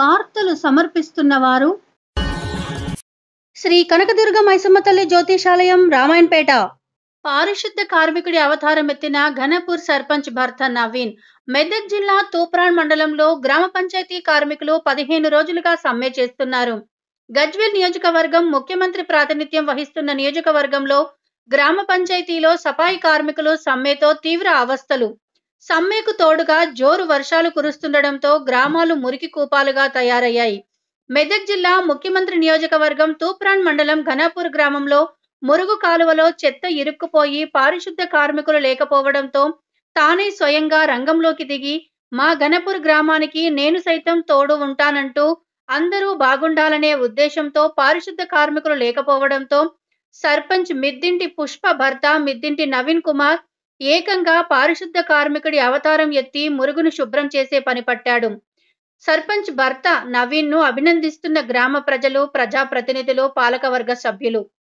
వార్తలు సమర్పిస్తున్నవారు శ్రీ కనకదుర్గ మైసమ్మ తల్లి జ్యోతిషాలయం రామాయణపేట పారిశుద్ధ కార్మికుడి అవతారం ఎత్తిన ఘనపూర్ సర్పంచ్ భర్త నవీన్ మెదక్ జిల్లా తూప్రాన్ మండలంలో గ్రామ పంచాయతీ కార్మికులు పదిహేను రోజులుగా సమ్మె చేస్తున్నారు గజ్వేల్ నియోజకవర్గం ముఖ్యమంత్రి ప్రాతినిధ్యం వహిస్తున్న నియోజకవర్గంలో గ్రామ పంచాయతీలో సఫాయి కార్మికులు సమ్మెతో తీవ్ర అవస్థలు సమ్మెకు తోడుగా జోరు వర్షాలు కురుస్తుండటంతో గ్రామాలు మురికి కూపాలుగా తయారయ్యాయి మెదక్ జిల్లా ముఖ్యమంత్రి నియోజకవర్గం తూప్రాన్ మండలం ఘనాపూర్ గ్రామంలో మురుగు కాలువలో చెత్త ఇరుక్కుపోయి పారిశుద్ధ కార్మికులు లేకపోవడంతో తానే స్వయంగా రంగంలోకి దిగి మా ఘనపూర్ గ్రామానికి నేను సైతం తోడు ఉంటానంటూ అందరూ బాగుండాలనే ఉద్దేశంతో పారిశుద్ధ కార్మికులు లేకపోవడంతో సర్పంచ్ మిద్దింటి పుష్ప భర్త మిద్దింటి నవీన్ కుమార్ ఏకంగా పారిశుద్ధ కార్మికుడి అవతారం ఎత్తి మురుగును శుభ్రం చేసే పని పట్టాడు సర్పంచ్ భర్త నవీన్ను అభినందిస్తున్న గ్రామ ప్రజలు ప్రజాప్రతినిధులు పాలకవర్గ సభ్యులు